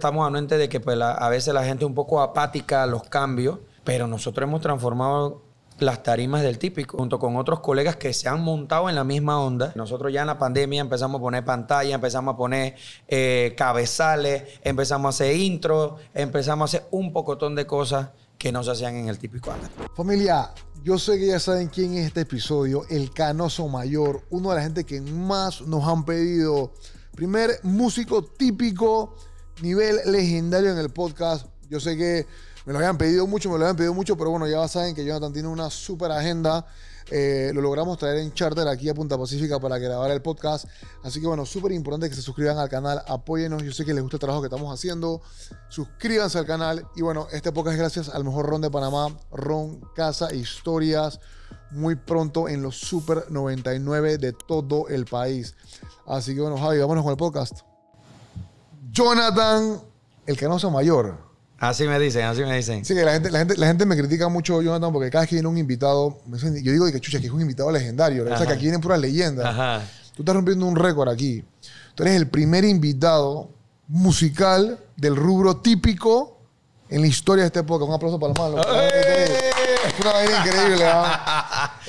Estamos anuentes de que pues, a veces la gente es un poco apática a los cambios, pero nosotros hemos transformado las tarimas del típico, junto con otros colegas que se han montado en la misma onda. Nosotros ya en la pandemia empezamos a poner pantalla, empezamos a poner eh, cabezales, empezamos a hacer intro, empezamos a hacer un pocotón de cosas que no se hacían en el típico antes. Familia, yo sé que ya saben quién es este episodio, el Canoso Mayor, uno de la gente que más nos han pedido. Primer músico típico nivel legendario en el podcast. Yo sé que me lo habían pedido mucho, me lo habían pedido mucho, pero bueno, ya saben que Jonathan tiene una super agenda. Eh, lo logramos traer en charter aquí a Punta Pacífica para grabar el podcast. Así que bueno, súper importante que se suscriban al canal, apóyennos. Yo sé que les gusta el trabajo que estamos haciendo. Suscríbanse al canal. Y bueno, este podcast es gracias al mejor ron de Panamá, Ron Casa Historias. Muy pronto en los Super 99 de todo el país. Así que bueno, Javi, vámonos con el podcast. Jonathan, el que no canoso mayor. Así me dicen, así me dicen. Sí, que la gente, me critica mucho, Jonathan, porque cada vez que viene un invitado, yo digo que chucha, que es un invitado legendario. O sea, que aquí vienen puras leyendas. Tú estás rompiendo un récord aquí. Tú eres el primer invitado musical del rubro típico en la historia de este época. Un aplauso para el malo. Es una vaina increíble, ¿ah?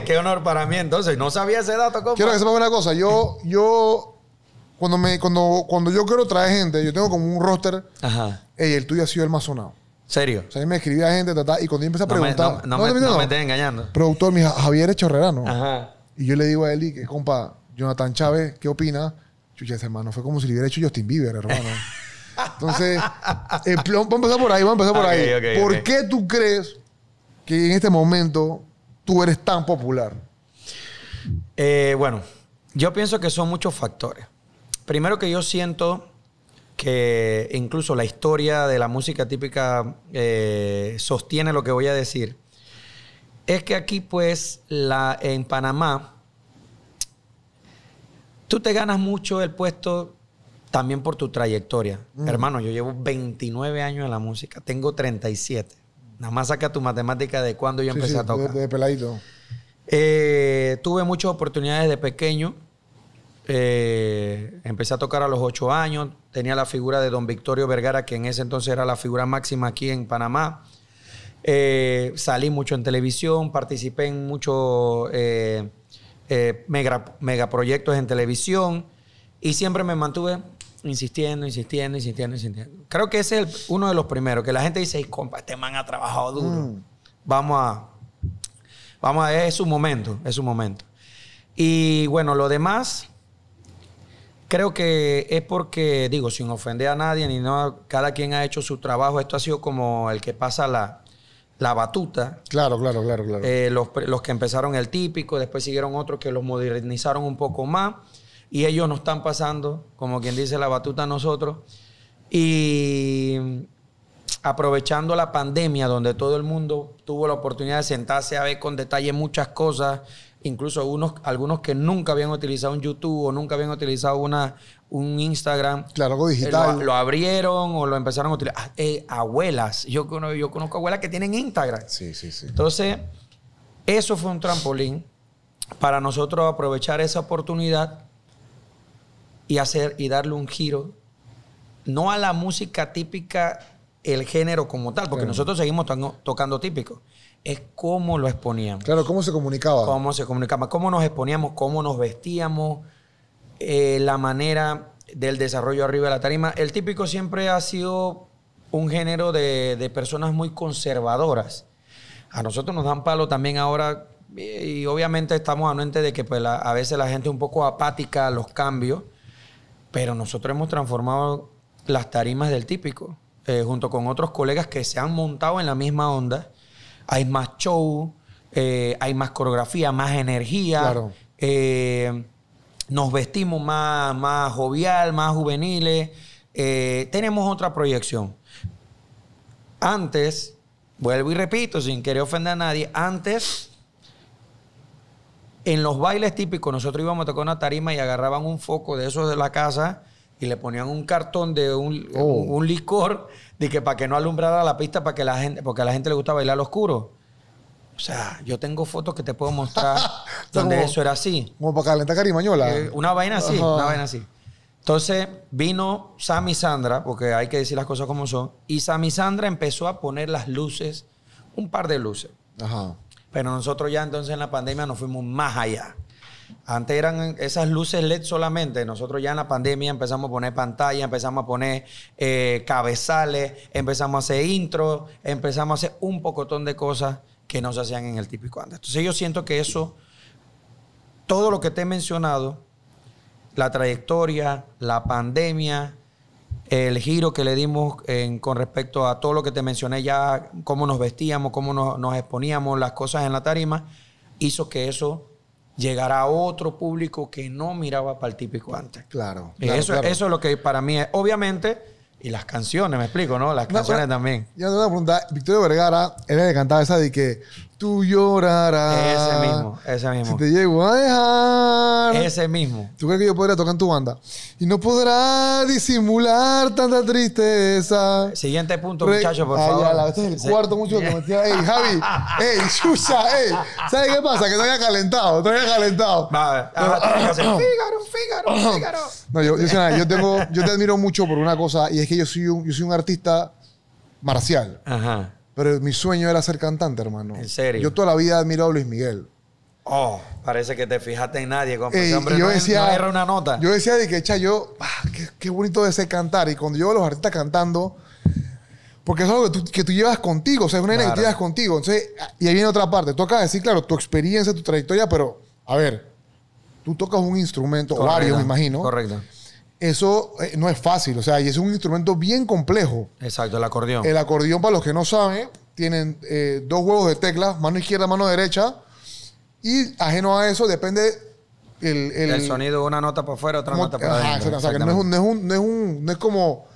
qué honor para mí entonces. No sabía ese dato, compa. Quiero que sepas una cosa. Yo, yo cuando, me, cuando, cuando yo quiero traer gente, yo tengo como un roster. Ajá. Ey, el tuyo ha sido el más sonado. ¿Serio? O sea, yo me escribía gente, y cuando yo empecé a preguntar. No me, no, estés engañando. Productor, mi Javier Echorrerano. Ajá. Y yo le digo a y que compa, Jonathan Chávez, ¿qué opina? Chucha, ese hermano fue como si le hubiera hecho Justin Bieber, hermano. Entonces, eh, vamos a empezar por ahí, vamos a empezar por ahí. ¿Por qué tú crees que en este momento tú eres tan popular? Eh, bueno, yo pienso que son muchos factores primero que yo siento que incluso la historia de la música típica eh, sostiene lo que voy a decir, es que aquí pues la, en Panamá tú te ganas mucho el puesto también por tu trayectoria. Mm. Hermano, yo llevo 29 años en la música, tengo 37. Nada más saca tu matemática de cuando yo empecé a tocar. De, de peladito. Eh, tuve muchas oportunidades de pequeño eh, empecé a tocar a los ocho años. Tenía la figura de don Victorio Vergara, que en ese entonces era la figura máxima aquí en Panamá. Eh, salí mucho en televisión, participé en muchos eh, megaproyectos en televisión y siempre me mantuve insistiendo, insistiendo, insistiendo, Creo que ese es uno de los primeros, que la gente dice, compa, este man ha trabajado duro. Mm. Vamos a... Vamos a... Es su momento, es su momento. Y bueno, lo demás Creo que es porque, digo, sin ofender a nadie, ni no, cada quien ha hecho su trabajo. Esto ha sido como el que pasa la, batuta. Claro, claro, claro, claro. Eh, los, los, que empezaron el típico, después siguieron otros que los modernizaron un poco más. Y ellos nos están pasando, como quien dice, la batuta a nosotros. Y aprovechando la pandemia, donde todo el mundo tuvo la oportunidad de sentarse a ver con detalle muchas cosas, incluso algunos que nunca habían utilizado un YouTube o nunca habían utilizado una, un Instagram. Claro, algo eh, digital. lo, abrieron o lo empezaron a utilizar. Ah, eh, abuelas, yo, yo conozco abuelas que tienen Instagram. Sí, sí, sí. Entonces, eso fue un trampolín para nosotros aprovechar esa oportunidad y hacer y darle un giro no a la música típica el género como tal porque nosotros seguimos tocando típico es cómo lo exponíamos. Claro, cómo se comunicaba. Cómo se comunicaba, cómo nos exponíamos, cómo nos vestíamos, eh, la manera del desarrollo arriba de la tarima. El típico siempre ha sido un género de, personas muy conservadoras. A nosotros nos dan palo también ahora eh, y obviamente estamos anuentes de que pues, a veces la gente es un poco apática a los cambios, pero nosotros hemos transformado las tarimas del típico, eh, junto con otros colegas que se han montado en la misma onda hay más show, eh, hay más coreografía, más energía. Eh, nos vestimos más, más jovial, más juveniles. Eh, tenemos otra proyección. Antes, vuelvo y repito, sin querer ofender a nadie, antes en los bailes típicos nosotros íbamos a tocar una tarima y agarraban un foco de esos de la casa y le ponían un cartón de oh. un, licor de que para que no alumbrara la pista para que la gente porque a la gente le gusta bailar al oscuro o sea yo tengo fotos que te puedo mostrar donde eso era así como para calentar carimañola eh, una vaina así una vaina así entonces vino Sammy Sandra porque hay que decir las cosas como son y Sammy Sandra empezó a poner las luces un par de luces pero nosotros ya entonces en la pandemia nos fuimos más allá antes eran esas luces LED solamente. Nosotros ya en la pandemia empezamos a poner pantalla, empezamos a poner eh, cabezales, empezamos a hacer intro, empezamos a hacer un pocotón de cosas que no se hacían en el típico antes. Entonces yo siento que eso, todo lo que te he mencionado, la trayectoria, la pandemia, el giro que le dimos con respecto a todo lo que te mencioné ya, cómo nos vestíamos, cómo nos exponíamos, las cosas en la tarima, hizo que eso Llegar a otro público que no miraba para el típico antes. Claro. Eh, eso, eso es lo que para mí es. Obviamente, y las canciones, me explico, ¿no? Las canciones también. Yo te voy a Victorio Vergara, él le cantaba esa de que tú llorarás. Ese mismo, ese mismo. Si te llego a dejar. Ese mismo. ¿Tú crees que yo podría tocar en tu banda? Y no podrá disimular tanta tristeza. Siguiente punto, muchachos, por favor. Este es el cuarto mucho que metía. ¡Ey, Javi! ¡Ey, chucha! ¡Ey! ¿Sabes qué pasa? Que te había calentado, te había calentado. Vale. Fígaro, Fígaro, Fígaro. No, yo, yo, yo, yo, yo te admiro mucho por una cosa y es que yo soy un, yo soy un artista marcial. Ajá. Pero mi sueño era ser cantante, hermano. En serio. Yo toda la vida he admirado a Luis Miguel. Oh, parece que te fijaste en nadie. yo decía, una nota. Yo decía de que, echa, yo, ah, qué, qué, bonito de ser cantar. Y cuando yo veo a los artistas cantando, porque es algo que tú, que tú llevas contigo, o sea, es una energía que llevas contigo. Entonces, y ahí viene otra parte. Tú acabas de decir, claro, tu experiencia, tu trayectoria, pero, a ver, tú tocas un instrumento, o varios, me imagino. Correcto eso eh, no es fácil, o sea, y es un instrumento bien complejo. Exacto, el acordeón. El acordeón, para los que no saben, tienen eh, dos huevos de teclas, mano izquierda, mano derecha, y ajeno a eso depende el, el, el sonido, una nota por fuera, otra nota para adentro. no es, un, no, es no, como,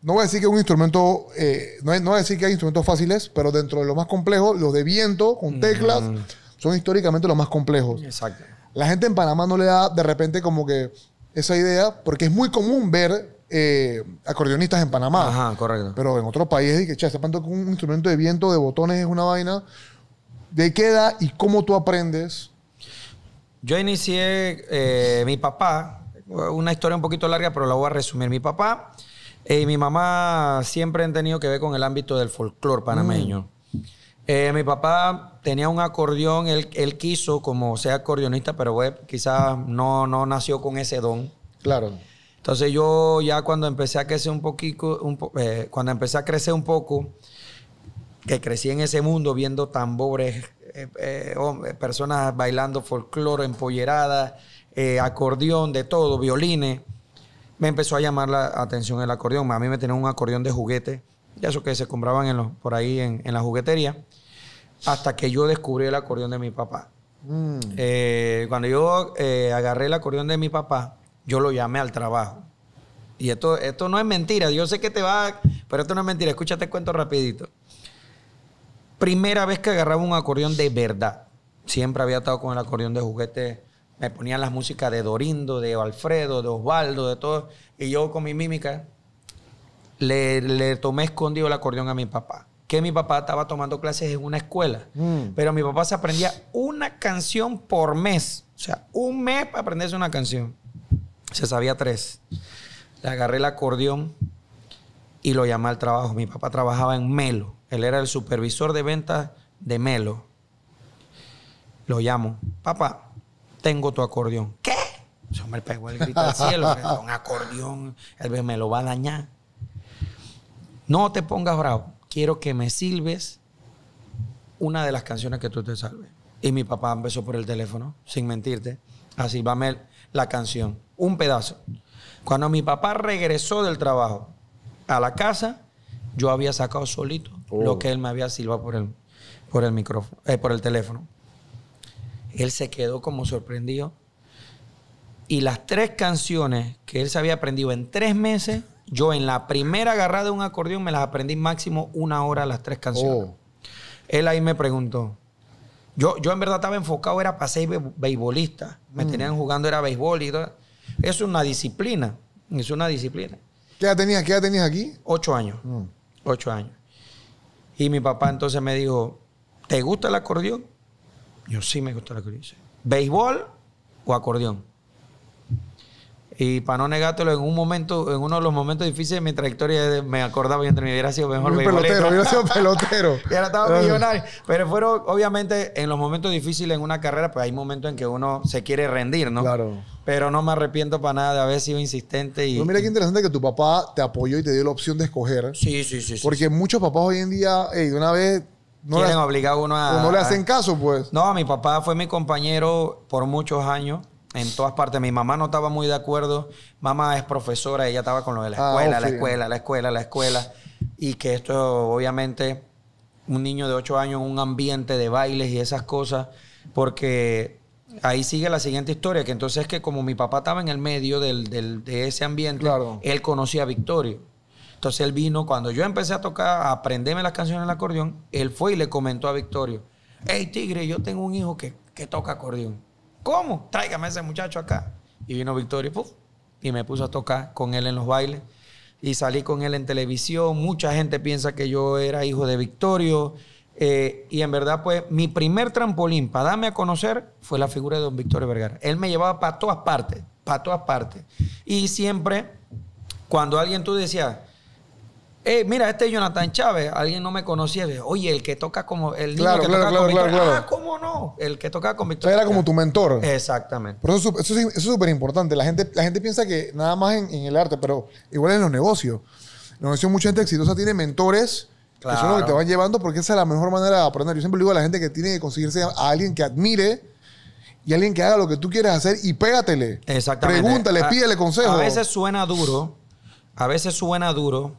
no voy a decir que un instrumento, eh, no, es, no, voy a decir que hay instrumentos fáciles, pero dentro de lo más complejo, los de viento, con teclas, son históricamente los más complejos. Exacto. La gente en Panamá no le da de repente como que esa idea porque es muy común ver eh, acordeonistas en Panamá. Ajá, correcto. Pero en otros países, que che, está con un instrumento de viento, de botones, es una vaina. ¿De qué edad y cómo tú aprendes? Yo inicié, eh, mi papá, una historia un poquito larga, pero la voy a resumir. Mi papá eh, y mi mamá siempre han tenido que ver con el ámbito del folclore panameño. Mm. Eh, mi papá tenía un acordeón, él, quiso como sea acordeonista, pero quizás no, no nació con ese don. Claro. Entonces yo ya cuando empecé a crecer un eh, cuando empecé a crecer un poco, que crecí en ese mundo viendo tambores, eh, personas bailando folclore, empolleradas, acordeón, de todo, violines, me empezó a llamar la atención el acordeón. A mí me tenía un acordeón de juguete ya eso que se compraban en los, por ahí en, la juguetería, hasta que yo descubrí el acordeón de mi papá. Mm. Eh, cuando yo eh, agarré el acordeón de mi papá, yo lo llamé al trabajo. Y esto, esto no es mentira, yo sé que te va, pero esto no es mentira, escúchate cuento rapidito. Primera vez que agarraba un acordeón de verdad. Siempre había estado con el acordeón de juguete me ponían las músicas de Dorindo, de Alfredo, de Osvaldo, de todo, y yo con mi mímica le, tomé escondido el acordeón a mi papá que mi papá estaba tomando clases en una escuela. Mm. Pero mi papá se aprendía una canción por mes. O sea, un mes para aprenderse una canción. Se sabía tres. Le agarré el acordeón y lo llamé al trabajo. Mi papá trabajaba en Melo. Él era el supervisor de ventas de Melo. Lo llamo. Papá, tengo tu acordeón. ¿Qué? Se me pegó el grito al cielo. Un acordeón. Él me lo va a dañar. No te pongas bravo. Quiero que me silbes una de las canciones que tú te salves. Y mi papá empezó por el teléfono, sin mentirte, a silbarme la canción. Un pedazo. Cuando mi papá regresó del trabajo a la casa, yo había sacado solito oh. lo que él me había silbado por el, por el micrófono, eh, por el teléfono. Él se quedó como sorprendido. Y las tres canciones que él se había aprendido en tres meses yo en la primera agarrada de un acordeón me las aprendí máximo una hora las tres canciones. Oh. Él ahí me preguntó. Yo, yo en verdad estaba enfocado, era para ser beisbolista. Me mm. tenían jugando, era béisbol y todo. Es una disciplina. Es una disciplina. ¿Qué edad tenías, aquí? Ocho años. Mm. Ocho años. Y mi papá entonces me dijo, ¿te gusta el acordeón? Yo sí me gusta el acordeón. ¿Béisbol o acordeón? Y para no negártelo, en un momento, en uno de los momentos difíciles de mi trayectoria, eh, me acordaba y entre mí hubiera sido mejor. pelotero, hubiera sido pelotero. y ahora estaba millonario. Pero fueron, obviamente, en los momentos difíciles en una carrera, pues hay momentos en que uno se quiere rendir, ¿no? Claro. Pero no me arrepiento para nada de haber sido insistente. Y, mira qué interesante que tu papá te apoyó y te dio la opción de escoger. Sí, sí, sí. Porque muchos papás hoy en día, de una vez no le, a uno a. no le hacen caso, pues. No, mi papá fue mi compañero por muchos años en todas partes. Mi mamá no estaba muy de acuerdo. Mamá es profesora, ella estaba con lo de la ah, escuela, la escuela, la escuela, la escuela. Y que esto, obviamente, un niño de 8 años un ambiente de bailes y esas cosas, porque ahí sigue la siguiente historia, que entonces que como mi papá estaba en el medio de ese ambiente, él conocía a Victorio. Entonces él vino, cuando yo empecé a tocar, a aprenderme las canciones del acordeón, él fue y le comentó a Victorio, hey Tigre, yo tengo un hijo que toca acordeón. ¿Cómo? Tráigame a ese muchacho acá. Y vino Victorio y me puso a tocar con él en los bailes. Y salí con él en televisión. Mucha gente piensa que yo era hijo de Victorio. Eh, y en verdad, pues, mi primer trampolín para darme a conocer fue la figura de don Victorio Vergara. Él me llevaba para todas partes, para todas partes. Y siempre, cuando alguien tú decía... Eh, mira, este es Jonathan Chávez, alguien no me conocía. Oye, el que toca como. El claro, que claro, ah, ¿cómo no? El que toca con Victoria. era como tu mentor. Exactamente. Por eso, es súper importante. La gente, la gente piensa que nada más en, el arte, pero igual en los negocios. los negocios, mucha gente exitosa tiene mentores. Que son los que te van llevando porque esa es la mejor manera de aprender. Yo siempre digo a la gente que tiene que conseguirse a alguien que admire y alguien que haga lo que tú quieres hacer y pégatele. Exactamente. Pregúntale, pídele consejo. A veces suena duro, a veces suena duro,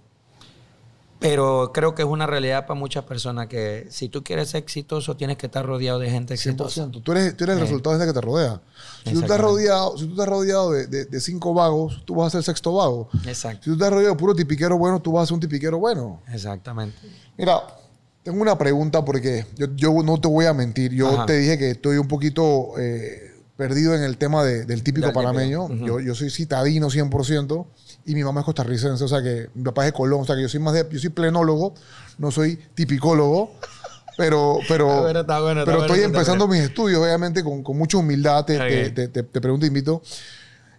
pero creo que es una realidad para muchas personas que si tú quieres ser exitoso, tienes que estar rodeado de gente exitosa. 100%. Tú eres, el resultado de gente que te rodea. Si tú estás rodeado, si rodeado de, cinco vagos, tú vas a ser sexto vago. Exacto. Si tú estás rodeado de puro tipiquero bueno, tú vas a ser un tipiquero bueno. Exactamente. Mira, tengo una pregunta porque yo, no te voy a mentir. Yo te dije que estoy un poquito eh, perdido en el tema del típico panameño. yo, yo soy citadino 100% y mi mamá es costarricense, o sea que mi papá es de Colón, o sea que yo soy más de, yo soy plenólogo, no soy tipicólogo, pero, pero, estoy empezando mis estudios, obviamente, con, mucha humildad, te, te, pregunto, invito.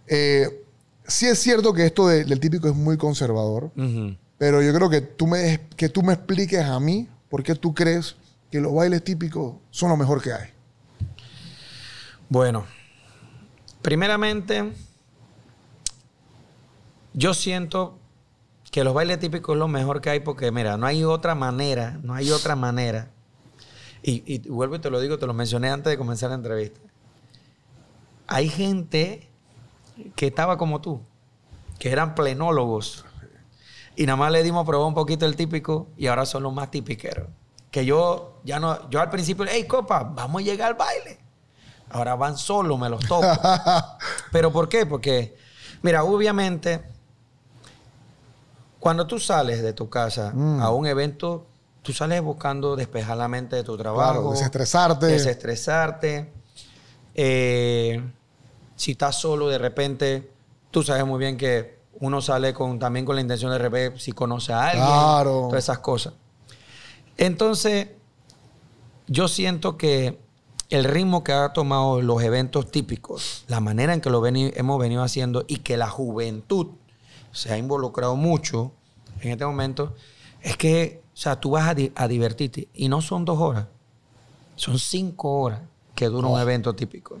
Eh, sí es cierto que esto del típico es muy conservador, pero yo creo que tú, me, que tú me expliques a mí por qué tú crees que los bailes típicos son lo mejor que hay. Bueno, primeramente yo siento que los bailes típicos es lo mejor que hay porque, mira, no hay otra manera, no hay otra manera. Y, vuelvo y te lo digo, te lo mencioné antes de comenzar la entrevista. Hay gente que estaba como tú, que eran plenólogos. Y nada más le dimos probar un poquito el típico y ahora son los más tipiqueros. Que yo ya no, yo al principio, hey copa, vamos a llegar al baile. Ahora van solo, me los toco. Pero ¿por qué? Porque, mira, obviamente cuando tú sales de tu casa mm. a un evento, tú sales buscando despejar la mente de tu trabajo. desestresarte. Desestresarte. Eh, si estás solo de repente, tú sabes muy bien que uno sale con, también con la intención de repente si conoce a alguien. Claro. Todas esas cosas. Entonces, yo siento que el ritmo que ha tomado los eventos típicos, la manera en que lo hemos venido haciendo y que la juventud se ha involucrado mucho en este momento, es que, o sea, tú vas a, divertirte. Y no son dos horas, son cinco horas que dura un evento típico.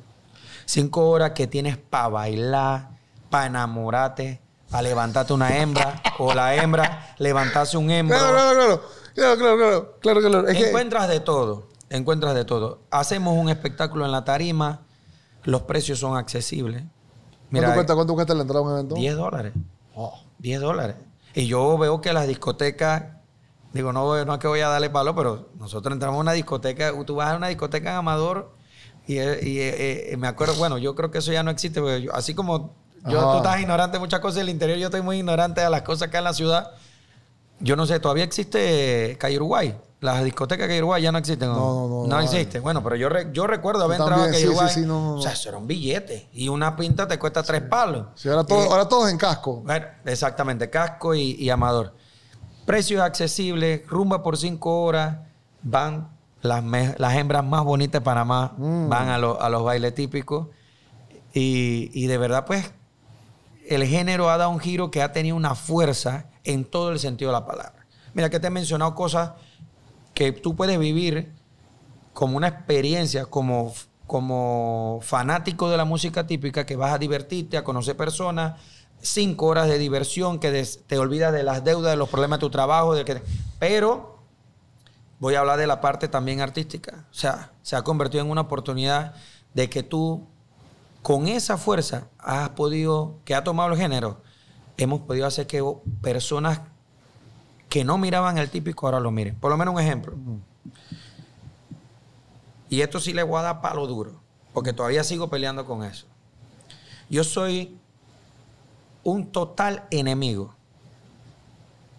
Cinco horas que tienes para bailar, para enamorarte, para levantarte una hembra, o la hembra, levantarse un hembra. Claro, claro, claro, claro, claro, encuentras de todo, encuentras de todo. Hacemos un espectáculo en la tarima, los precios son accesibles. ¿Cuánto, ¿Cuánto cuesta la entrada a un evento? 10 dólares. 10 dólares. Y yo veo que las discotecas, digo, no, no es que voy a darle palo, pero nosotros entramos a una discoteca, tú vas a una discoteca en Amador y, eh, eh, eh, me acuerdo, bueno, yo creo que eso ya no existe, así como yo, tú estás ignorante de muchas cosas del interior, yo estoy muy ignorante de las cosas acá en la ciudad. Yo no sé, todavía existe Calle Uruguay. Las discotecas de Uruguay ya no existen. No, no, no. No, existen. Bueno, pero yo, yo recuerdo haber entrado a Uruguay. Sí, o sea, eso era un billete. Y una pinta te cuesta tres palos. Sí, ahora, todo, ahora todos en casco. Bueno, exactamente, casco y, amador. Precios accesibles, rumba por cinco horas, van las, las hembras más bonitas de Panamá, mm. van a, los bailes típicos. Y, y de verdad, pues, el género ha dado un giro que ha tenido una fuerza en todo el sentido de la palabra. Mira que te he mencionado cosas que tú puedes vivir como una experiencia, como, como fanático de la música típica, que vas a divertirte, a conocer personas, cinco horas de diversión, que te olvidas de las deudas, de los problemas de tu trabajo, de que, pero voy a hablar de la parte también artística. O sea, se ha convertido en una oportunidad de que tú, con esa fuerza, has podido, que ha tomado el género, hemos podido hacer que personas que no miraban el típico ahora lo miren. Por lo menos un ejemplo. Y esto sí le voy a dar palo duro, porque todavía sigo peleando con eso. Yo soy un total enemigo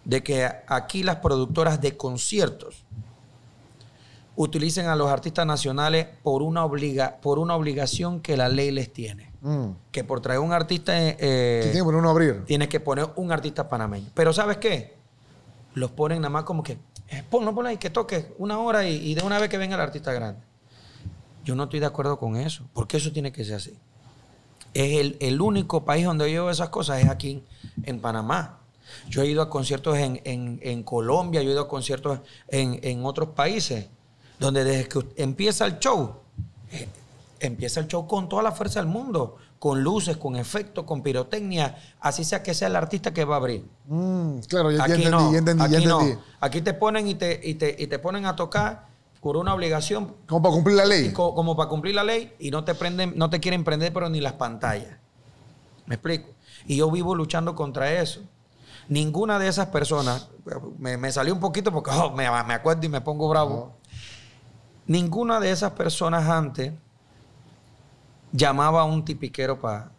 de que aquí las productoras de conciertos utilicen a los artistas nacionales por una, por una obligación que la ley les tiene. Mm. Que por traer un artista... Eh, eh, tiene que poner Tienes que poner un artista panameño. Pero ¿sabes qué? los ponen nada más como que, eh, ponlo, ponlo ahí, que toque una hora y, de una vez que venga el artista grande. Yo no estoy de acuerdo con eso, porque eso tiene que ser así. Es el, único país donde yo veo esas cosas es aquí en Panamá. Yo he ido a conciertos en, Colombia, yo he ido a conciertos en, en, otros países, donde desde que empieza el show, eh, empieza el show con toda la fuerza del mundo, con luces, con efectos, con pirotecnia, así sea que sea el artista que va a abrir. Mm, claro, ya, aquí entendí, entendí, aquí Aquí te ponen y te, te, ponen a tocar por una obligación. Como para cumplir la ley. como para cumplir la ley y no te prenden, no te quieren prender, pero ni las pantallas. ¿Me explico? Y yo vivo luchando contra eso. Ninguna de esas personas, me, salió un poquito porque oh, me, acuerdo y me pongo bravo. Ninguna de esas personas antes llamaba a un tipiquero para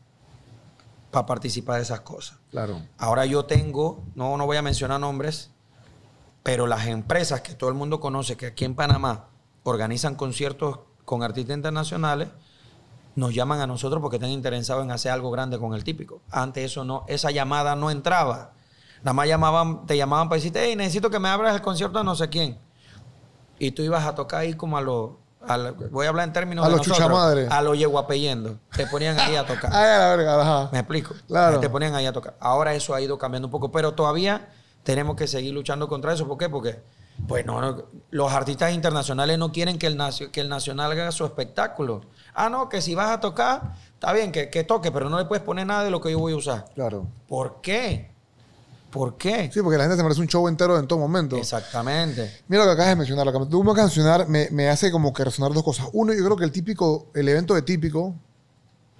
participar de esas cosas. Claro. Ahora yo tengo, no, no voy a mencionar nombres, pero las empresas que todo el mundo conoce, que aquí en Panamá organizan conciertos con artistas internacionales, nos llaman a nosotros porque están interesados en hacer algo grande con el típico. Antes eso no, esa llamada no entraba. Nada más llamaban, te llamaban para decirte, hey, necesito que me abras el concierto de no sé quién. Y tú ibas a tocar ahí como a los voy a hablar en términos a de los chuchamadres a los yeguapeyendo. Te ponían ahí a tocar. Me explico. Claro. Te ponían ahí a tocar. Ahora eso ha ido cambiando un poco, pero todavía tenemos que seguir luchando contra eso. ¿Por qué? Porque pues no, los artistas internacionales no quieren que el, que el nacional haga su espectáculo. Ah, no, que si vas a tocar, está bien, que, que toque, pero no le puedes poner nada de lo que yo voy a usar. Claro. ¿Por qué? ¿Por qué? Sí, porque la gente se merece un show entero en todo momento. Exactamente. Mira lo que acabas de mencionar. Lo que tú me mencionar me, hace como que resonar dos cosas. Uno, yo creo que el típico, el evento de típico,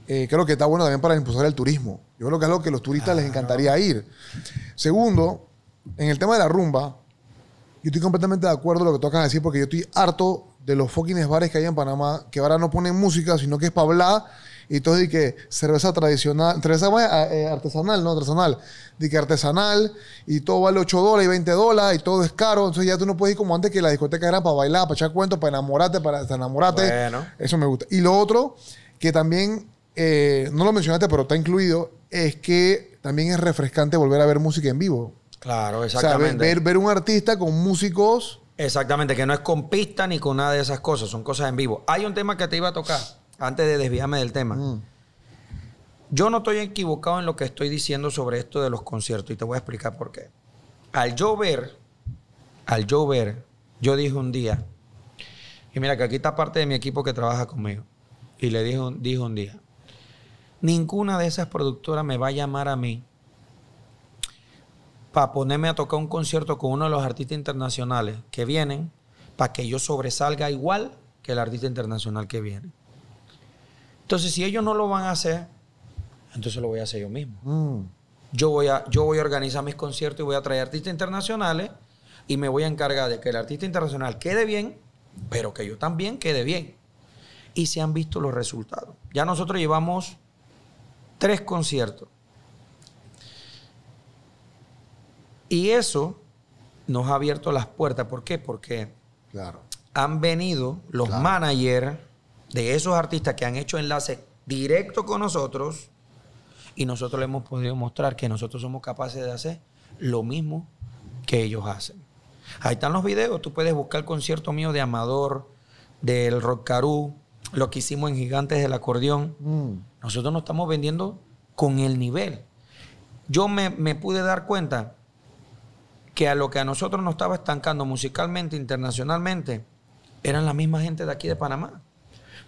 eh, creo que está bueno también para impulsar el turismo. Yo creo que es algo que a los turistas les encantaría ir. Segundo, en el tema de la rumba, yo estoy completamente de acuerdo con lo que tú acabas de decir porque yo estoy harto de los fucking bares que hay en Panamá que ahora no ponen música, sino que es para hablar y todo di que cerveza tradicional, cerveza eh, eh, artesanal, no artesanal, di que artesanal y todo vale 8 dólares y 20 dólares y todo es caro, entonces ya tú no puedes ir como antes que la discoteca era para bailar, para echar cuentos, para enamorarte, para enamorarte. Eso me gusta. Y lo otro que también eh, no lo mencionaste, pero está incluido, es que también es refrescante volver a ver música en vivo. Claro, exactamente. ver, ver un artista con músicos Exactamente, que no es con pista ni con nada de esas cosas, son cosas en vivo. Hay un tema que te iba a tocar, antes de desviarme del tema. Mm. Yo no estoy equivocado en lo que estoy diciendo sobre esto de los conciertos y te voy a explicar por qué. Al yo ver, al yo ver, yo dije un día, y mira que aquí está parte de mi equipo que trabaja conmigo, y le dijo, dije un día, ninguna de esas productoras me va a llamar a mí para ponerme a tocar un concierto con uno de los artistas internacionales que vienen, para que yo sobresalga igual que el artista internacional que viene. Entonces, si ellos no lo van a hacer, entonces lo voy a hacer yo mismo. Mm. Yo, voy a, yo voy a organizar mis conciertos y voy a traer artistas internacionales y me voy a encargar de que el artista internacional quede bien, pero que yo también quede bien. Y se han visto los resultados. Ya nosotros llevamos tres conciertos. Y eso nos ha abierto las puertas. ¿Por qué? Porque han venido los managers de esos artistas que han hecho enlaces directos con nosotros y nosotros le hemos podido mostrar que nosotros somos capaces de hacer lo mismo que ellos hacen. Ahí están los videos, tú puedes buscar el concierto mío de Amador, del Rockarú, lo que hicimos en Gigantes del Acordeón. Mm. Nosotros nos estamos vendiendo con el nivel. Yo me, me pude dar cuenta que a lo que a nosotros nos estaba estancando musicalmente, internacionalmente, eran la misma gente de aquí de Panamá.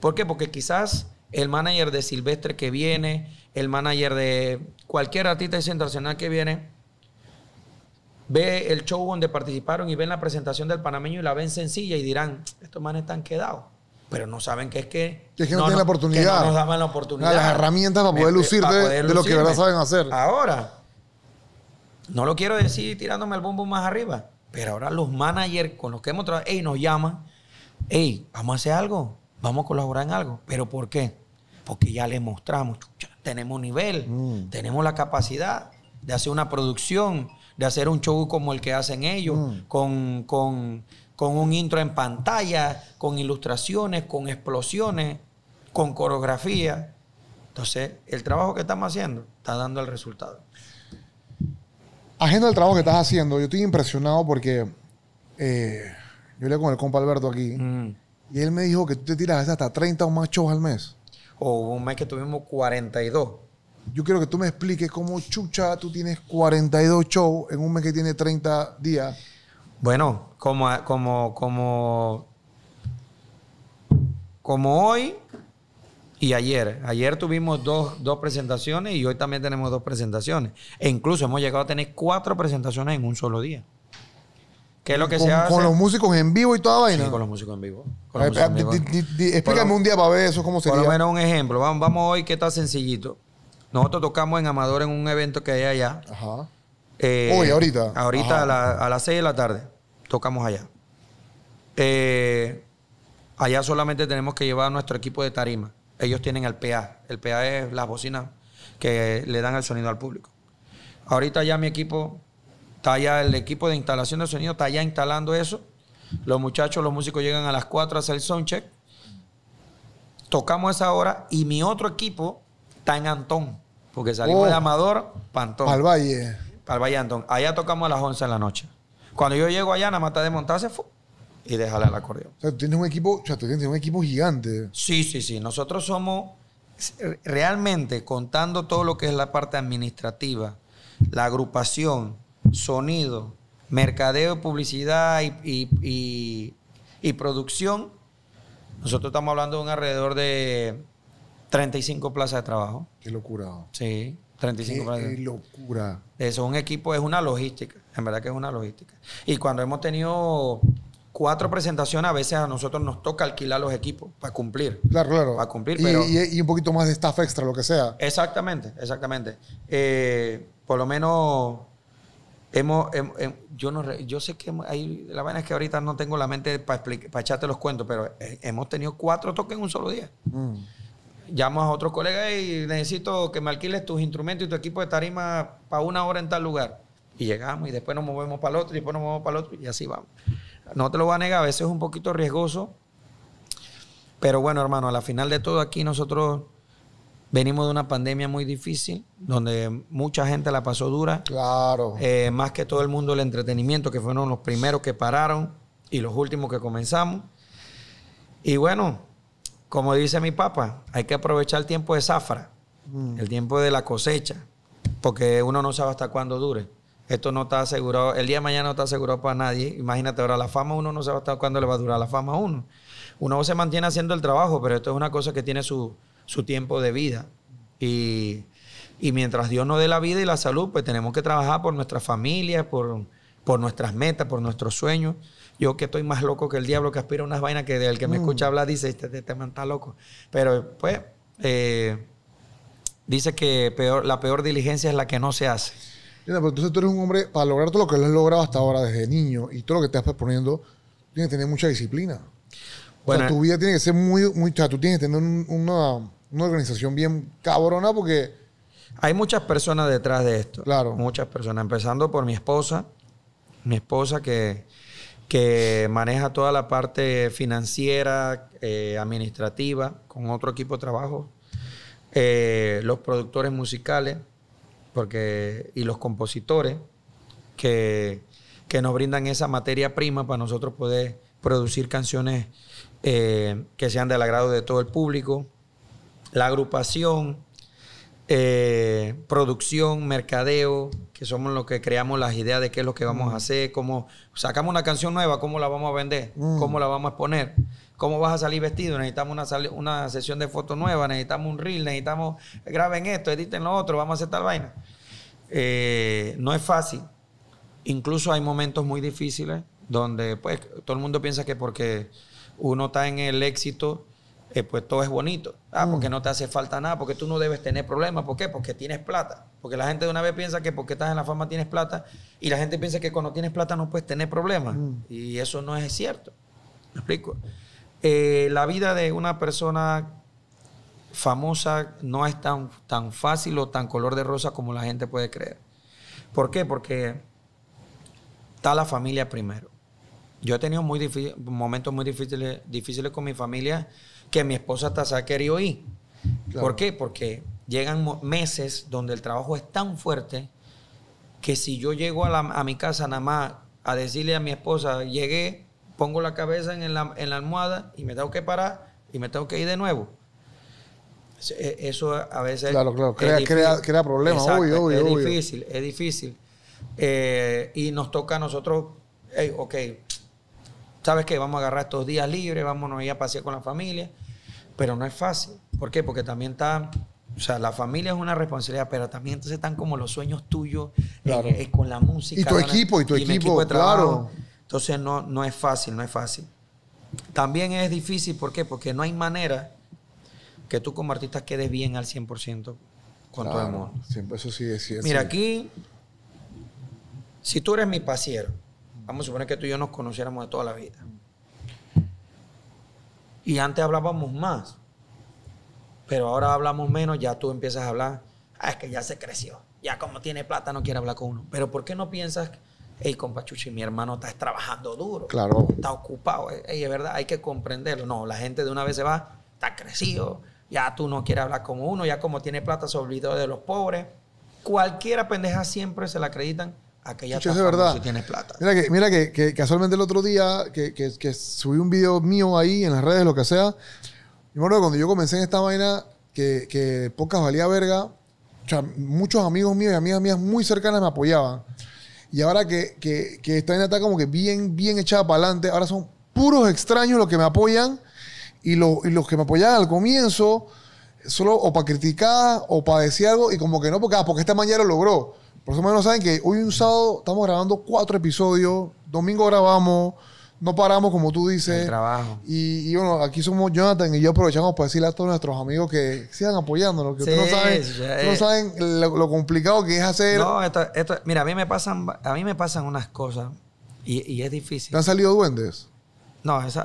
¿Por qué? Porque quizás el manager de Silvestre que viene, el manager de cualquier artista internacional que viene, ve el show donde participaron y ven la presentación del panameño y la ven sencilla y dirán, estos manes están quedados. Pero no saben qué es que... es que no, tienen la oportunidad. no nos daban la oportunidad. las herramientas para poder lucir de lo que verdad saben hacer. Ahora, no lo quiero decir tirándome el bombo más arriba, pero ahora los managers con los que hemos trabajado, nos llaman, hey, vamos a hacer algo vamos a colaborar en algo. ¿Pero por qué? Porque ya le mostramos, tenemos nivel, mm. tenemos la capacidad de hacer una producción, de hacer un show como el que hacen ellos, mm. con, un intro en pantalla, con ilustraciones, con explosiones, con coreografía. Entonces, el trabajo que estamos haciendo está dando el resultado. Agenda el trabajo que estás haciendo, yo estoy impresionado porque eh, yo le con el compa Alberto aquí. Mm. Y él me dijo que tú te tiras hasta 30 o más shows al mes. O un mes que tuvimos 42. Yo quiero que tú me expliques cómo chucha tú tienes 42 shows en un mes que tiene 30 días. Bueno, como, como, como, como hoy y ayer. Ayer tuvimos dos, dos presentaciones y hoy también tenemos dos presentaciones. E incluso hemos llegado a tener cuatro presentaciones en un solo día. ¿Qué es lo que se hace? Con los músicos en vivo y toda vaina. Sí, con los músicos en vivo. Eh, eh, explícame un día para ver eso cómo sería. Por lo menos un ejemplo. Vamos, vamos hoy que está sencillito. Nosotros tocamos en Amador en un evento que hay allá. Ajá. Eh, hoy, ahorita. Ahorita a, las 6 de la tarde. Tocamos allá. allá solamente tenemos que llevar a nuestro equipo de tarima. Ellos tienen el PA. El PA es las bocinas que le dan el sonido al público. Ahorita ya mi equipo Está ya el equipo de instalación de sonido, está ya instalando eso. Los muchachos, los músicos llegan a las 4 a hacer el soundcheck. Tocamos esa hora y mi otro equipo está en Antón, porque salimos de oh, Amador para Antón. Al Valle. Al Valle Antón. Allá tocamos a las 11 de la noche. Cuando yo llego allá, nada más te de y déjale el acordeón. un equipo, o sea, tú tienes un equipo gigante. Sí, sí, sí. Nosotros somos realmente contando todo lo que es la parte administrativa, la agrupación, sonido, mercadeo, publicidad y, producción, nosotros estamos hablando de un alrededor de 35 plazas de trabajo. Qué locura. Sí, 35 de plazas. Qué locura. Es un equipo, es una logística. En verdad que es una logística. Y cuando hemos tenido cuatro presentaciones, a veces a nosotros nos toca alquilar los equipos para cumplir. Claro, claro. Para cumplir. Y, un poquito más de staff extra, lo que sea. Exactamente, exactamente. Eh, por lo menos Hemos, yo, no, yo sé que hay, la vaina es que ahorita no tengo la mente para echarte los cuentos, pero eh, hemos tenido cuatro toques en un solo día. Mm. llamamos a otros colegas y necesito que me alquiles tus instrumentos y tu equipo de tarima para una hora en tal lugar. Y llegamos y después nos movemos para el otro y después nos movemos para el otro y así vamos. No te lo voy a negar, a veces es un poquito riesgoso, pero bueno, hermano, a la final de todo aquí nosotros Venimos de una pandemia muy difícil, donde mucha gente la pasó dura. Claro. Eh, más que todo el mundo el entretenimiento, que fueron los primeros que pararon y los últimos que comenzamos. Y bueno, como dice mi papá, hay que aprovechar el tiempo de zafra, mm. el tiempo de la cosecha, porque uno no sabe hasta cuándo dure. Esto no está asegurado, el día de mañana no está asegurado para nadie. Imagínate ahora la fama, uno no sabe hasta cuándo le va a durar la fama a uno. Uno se mantiene haciendo el trabajo, pero esto es una cosa que tiene su, su tiempo de vida. Y, mientras Dios nos dé la vida y la salud, pues tenemos que trabajar por nuestra familia, por, nuestras metas, por nuestros sueños. Yo que estoy más loco que el diablo, que aspira a unas vainas que el que me mm. escucha hablar dice, este, tema este, este man está loco. Pero pues eh, dice que peor, la peor diligencia es la que no se hace. entonces tú eres un hombre, para lograr todo lo que has logrado hasta ahora desde niño y todo lo que te estás proponiendo, tienes que tener mucha disciplina. Bueno, tu vida tiene que ser muy, muy... tú tienes que tener una una organización bien cabrona porque... Hay muchas personas detrás de esto. Claro. Muchas personas, empezando por mi esposa, mi esposa que, que maneja toda la parte financiera, eh, administrativa, con otro equipo de trabajo, eh, los productores musicales porque, y los compositores que, que, nos brindan esa materia prima para nosotros poder producir canciones eh, que sean del agrado de todo el público la agrupación, eh, producción, mercadeo, que somos los que creamos las ideas de qué es lo que vamos a mm. hacer, cómo sacamos una canción nueva, cómo la vamos a vender, mm. cómo la vamos a exponer, cómo vas a salir vestido, necesitamos una, sesión de fotos nueva, necesitamos un reel, necesitamos graben esto, editen lo otro, vamos a hacer tal vaina. Eh, no es fácil. Incluso hay momentos muy difíciles donde pues todo el mundo piensa que porque uno está en el éxito, pues todo es bonito. Ah, mm. porque no te hace falta nada, porque tú no debes tener problemas. ¿Por qué? Porque tienes plata. Porque la gente de una vez piensa que porque estás en la fama tienes plata y la gente piensa que cuando tienes plata no puedes tener problemas. Mm. Y eso no es cierto. ¿Me explico? Eh, la vida de una persona famosa no es tan, tan fácil o tan color de rosa como la gente puede creer. ¿Por qué? Porque está la familia primero. Yo he tenido muy momentos muy difíciles, difíciles con mi familia que mi esposa hasta se ha querido ir. ¿Por qué? Porque llegan meses donde el trabajo es tan fuerte que si yo llego a, mi casa nada más a decirle a mi esposa, llegué, pongo la cabeza en la, almohada y me tengo que parar y me tengo que ir de nuevo. Eso e, a veces. Claro, claro, crea, problemas, Es difícil, es difícil. Eh, y nos toca a nosotros, ok, ¿sabes qué? Vamos a agarrar estos días libres, vámonos a ir a pasear con la familia. Pero no es fácil. ¿Por qué? Porque también está, o sea, la familia es una responsabilidad, pero también entonces están como los sueños tuyos eh, eh, con la música. Y tu equipo, y tu equipo, claro. Entonces no, no es fácil, no es fácil. También es difícil, ¿por qué? Porque no hay manera que tú como artista quedes bien al 100% con tu amor. eso sí es cierto. Mira, aquí, si tú eres mi pasiero, Vamos a suponer que tú y yo nos conociéramos de toda la vida. Y antes hablábamos más, pero ahora hablamos menos, ya tú empiezas a hablar, ah, es que ya se creció, ya como tiene plata no quiere hablar con uno. Pero ¿por qué no piensas, hey, y mi hermano está trabajando duro? Claro. Está ocupado, eh, es verdad, hay que comprenderlo. No, la gente de una vez se va, está crecido, ya tú no quieres hablar con uno, ya como tiene plata se olvidó de los pobres. Cualquiera pendeja siempre se la acreditan aquella es verdad. tienes plata. Mira que, mira que, casualmente el otro día que, que, subí un video mío ahí en las redes, lo que sea. Y bueno, cuando yo comencé en esta vaina, que, que pocas valía verga, muchos amigos míos y amigas mías muy cercanas me apoyaban. Y ahora que, que, que esta vaina está como que bien, bien echada para adelante, ahora son puros extraños los que me apoyan y, los, y los que me apoyaban al comienzo, solo o para criticar o para decir algo y como que no, porque, ah, porque esta mañana lo logró. Por eso menos saben que hoy un sábado estamos grabando cuatro episodios, domingo grabamos, no paramos como tú dices. El trabajo. Y, bueno, aquí somos Jonathan y yo aprovechamos para decirle a todos nuestros amigos que sigan apoyándonos, que ustedes no saben, lo, complicado que es hacer. No, esto, esto, mira, a mí me pasan, a mí me pasan unas cosas y, es difícil. ¿Te han salido duendes? No, hasta,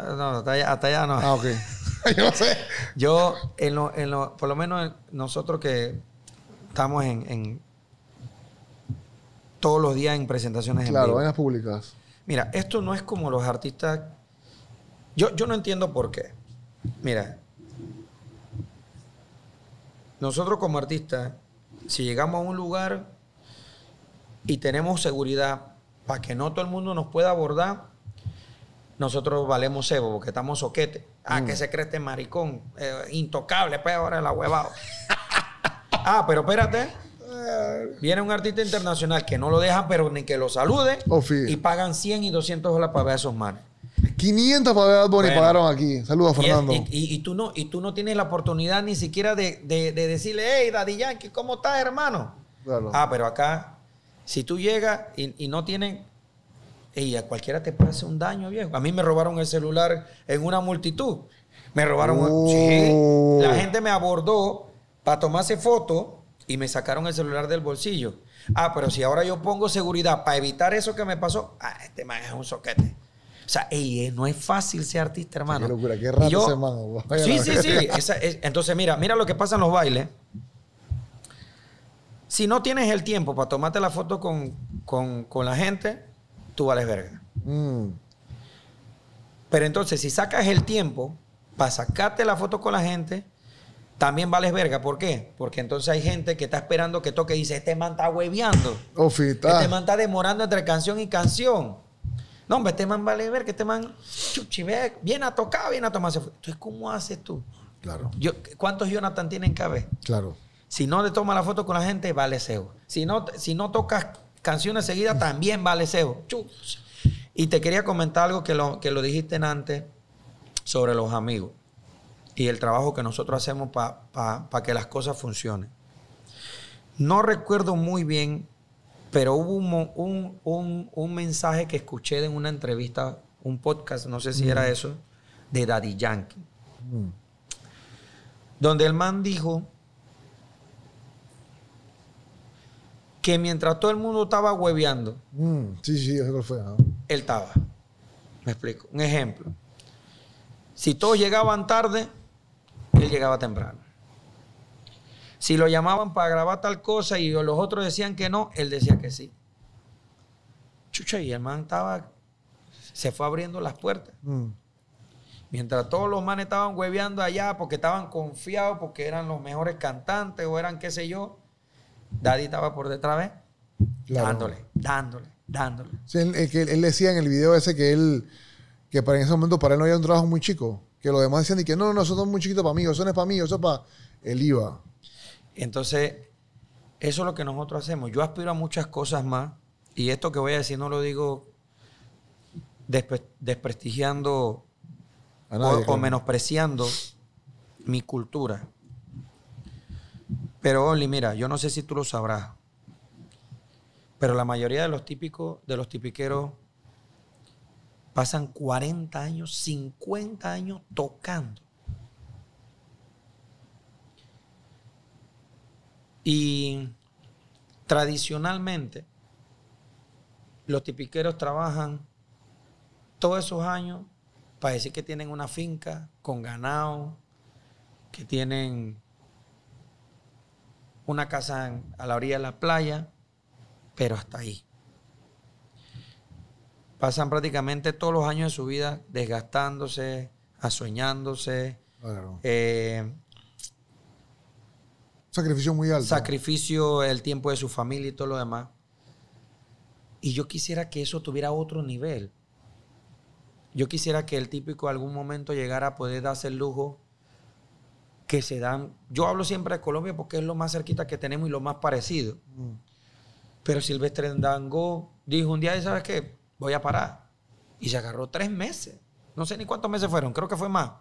allá, no. Ah, ok. yo no sé. Yo, en en lo, por lo menos nosotros que estamos en todos los días en presentaciones en vivo. Claro, públicas. Mira, esto no es como los artistas. Yo, yo no entiendo por qué. Mira, nosotros como artistas, si llegamos a un lugar y tenemos seguridad para que no todo el mundo nos pueda abordar, nosotros valemos cebo porque estamos soquete. Ah, mm. que se cree este maricón. Eh, intocable, pues ahora la huevado. ah, pero espérate. Viene un artista internacional que no lo deja pero ni que lo salude. Oh, y pagan 100 y 200 dólares para ver a esos manos. 500 para ver a pagaron aquí. Saludos, Fernando. Y, tú no, y tú no tienes la oportunidad ni siquiera de, decirle, hey, Daddy Yankee, ¿cómo estás, hermano? Ah, pero acá, si tú llegas y, no tienen y a cualquiera te hacer un daño, viejo. A mí me robaron el celular en una multitud. Me robaron. Oh. La gente me abordó para tomarse foto y me sacaron el celular del bolsillo. Ah, pero si ahora yo pongo seguridad para evitar eso que me pasó, ah, este man es un soquete. O sea, eh, no es fácil ser artista, hermano. Qué locura, qué raro oh, Sí, sí, sí, entonces, mira, mira lo que pasa en los bailes. Si no tienes el tiempo para tomarte la foto con, la gente, tú vales verga. Mm. Pero entonces, si sacas el tiempo para sacarte la foto con la gente, también vales verga. ¿Por qué? Porque entonces hay gente que está esperando que toque y dice, este man está hueveando. Oh, este man está demorando entre canción y canción. No, hombre, este man vale verga, este man viene a tocar, viene a tomarse. Entonces, ¿cómo haces tú? Claro. Yo, ¿Cuántos Jonathan tienen que Claro. Si no le tomas la foto con la gente, vale cebo. Si no, si no tocas canciones seguidas, también vale cebo. Y te quería comentar algo que lo, que lo dijiste antes sobre los amigos y el trabajo que nosotros hacemos para que las cosas funcionen. No recuerdo muy bien, pero hubo un, mensaje que escuché en una entrevista, un podcast, no sé si era mm. eso, de Daddy Yankee. Mm. Donde el man dijo que mientras todo el mundo estaba hueveando, mm. él estaba. Me explico. Un ejemplo. Si todos llegaban tarde, él llegaba temprano. Si lo llamaban para grabar tal cosa y los otros decían que no, él decía que sí. Chucha, y el man estaba, se fue abriendo las puertas. Mm. Mientras todos los manes estaban hueveando allá porque estaban confiados, porque eran los mejores cantantes o eran qué sé yo, Daddy estaba por detrás, dándole, dándole, dándole. él, él, decía en el video ese que él, que para en ese momento para él no había un trabajo muy chico. Que los demás decían y que no, no, eso son muy chiquitos para mí, eso no es para mí, eso es para el IVA. Entonces, eso es lo que nosotros hacemos. Yo aspiro a muchas cosas más y esto que voy a decir no lo digo desprestigiando o, menospreciando mi cultura. Pero Oli, mira, yo no sé si tú lo sabrás, pero la mayoría de los típicos, de los tipiqueros Pasan 40 años, 50 años tocando. Y tradicionalmente, los tipiqueros trabajan todos esos años para decir que tienen una finca con ganado, que tienen una casa a la orilla de la playa, pero hasta ahí pasan prácticamente todos los años de su vida desgastándose, asueñándose. Eh, sacrificio muy alto. Sacrificio, el tiempo de su familia y todo lo demás. Y yo quisiera que eso tuviera otro nivel. Yo quisiera que el típico algún momento llegara a poder darse el lujo que se dan. Yo hablo siempre de Colombia porque es lo más cerquita que tenemos y lo más parecido. Mm. Pero Silvestre Dango dijo un día, ¿sabes qué? voy a parar. Y se agarró tres meses. No sé ni cuántos meses fueron, creo que fue más.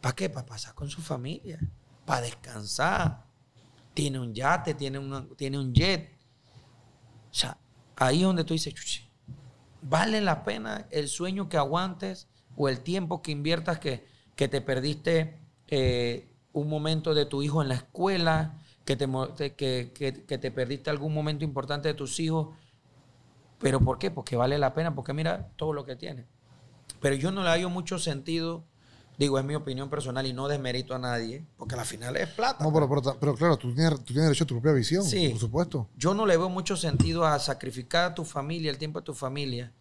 ¿Para qué? Para pasar con su familia, para descansar. Tiene un yate, tiene, tiene un jet. O sea, ahí es donde tú dices, chuchi, vale la pena el sueño que aguantes o el tiempo que inviertas que, que te perdiste eh, un momento de tu hijo en la escuela, que te, que, que te perdiste algún momento importante de tus hijos ¿Pero por qué? Porque vale la pena, porque mira todo lo que tiene. Pero yo no le doy mucho sentido, digo, es mi opinión personal y no desmerito a nadie, porque la final es plata. No, pero, claro, tú tienes, derecho a tu propia visión, por supuesto. Yo no le veo mucho sentido a sacrificar a tu familia, el tiempo de tu familia,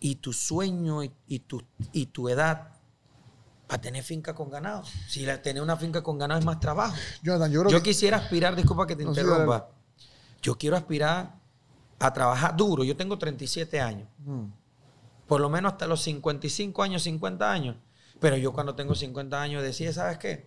y tu sueño y, tu, y tu edad para tener finca con ganado. Si tener una finca con ganado es más trabajo. yo, quisiera aspirar, disculpa que te interrumpa, yo quiero aspirar a trabajar duro. Yo tengo 37 años. Mm. Por lo menos hasta los 55 años, 50 años. Pero yo cuando tengo 50 años decía, ¿sabes qué?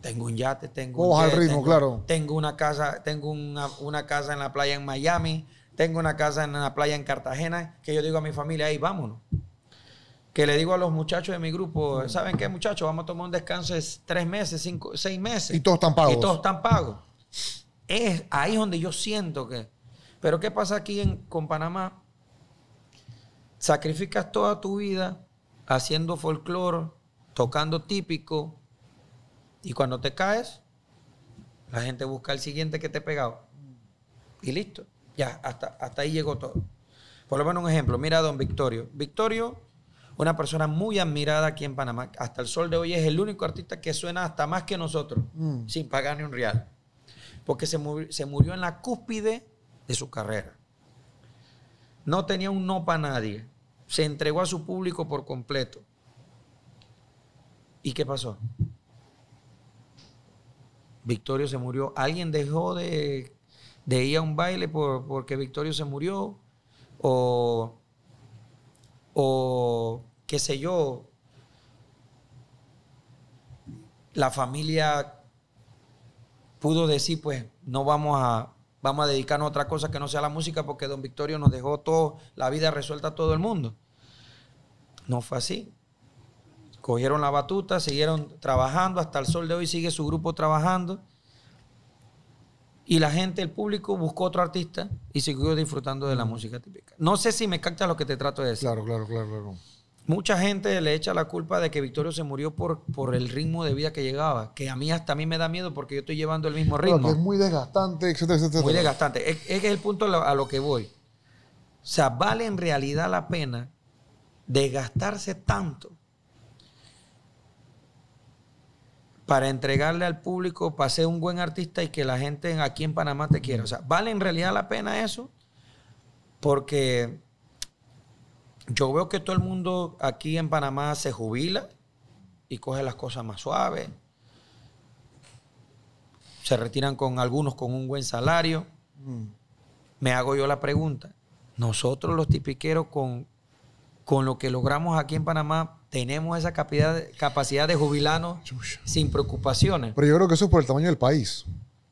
Tengo un yate, tengo un tengo, claro. Tengo una casa, tengo una, casa en la playa en Miami, tengo una casa en la playa en Cartagena, que yo digo a mi familia, ahí vámonos. Que le digo a los muchachos de mi grupo, mm. ¿saben qué, muchachos? Vamos a tomar un descanso de tres meses, cinco, seis meses. Y todos están pagos. Y todos están pagos. Es ahí donde yo siento que pero ¿qué pasa aquí en, con Panamá? Sacrificas toda tu vida haciendo folclore, tocando típico, y cuando te caes, la gente busca el siguiente que te pegado. Y listo. Ya, hasta, hasta ahí llegó todo. Por lo menos un ejemplo. Mira a don Victorio. Victorio, una persona muy admirada aquí en Panamá. Hasta el sol de hoy es el único artista que suena hasta más que nosotros, mm. sin pagar ni un real. Porque se, se murió en la cúspide de su carrera. No tenía un no para nadie. Se entregó a su público por completo. ¿Y qué pasó? Victorio se murió. Alguien dejó de, ir a un baile porque Victorio se murió. O, o qué sé yo. La familia pudo decir, pues, no vamos a, vamos a dedicarnos a otra cosa que no sea la música porque don Victorio nos dejó todo, la vida resuelta a todo el mundo. No fue así. Cogieron la batuta, siguieron trabajando, hasta el sol de hoy sigue su grupo trabajando. Y la gente, el público, buscó otro artista y siguió disfrutando de la música típica. No sé si me capta lo que te trato de decir. Claro, claro, claro, claro. Mucha gente le echa la culpa de que Victorio se murió por, por el ritmo de vida que llegaba, que a mí hasta a mí me da miedo porque yo estoy llevando el mismo ritmo. Claro, que es muy desgastante, Muy desgastante. Es, es el punto a lo, a lo que voy. O sea, vale en realidad la pena desgastarse tanto para entregarle al público, para ser un buen artista y que la gente aquí en Panamá te quiera. O sea, ¿vale en realidad la pena eso? Porque yo veo que todo el mundo aquí en Panamá se jubila y coge las cosas más suaves. Se retiran con algunos con un buen salario. Mm. Me hago yo la pregunta. Nosotros los tipiqueros con, con lo que logramos aquí en Panamá, tenemos esa capacidad, capacidad de jubilarnos sin preocupaciones. Pero yo creo que eso es por el tamaño del país.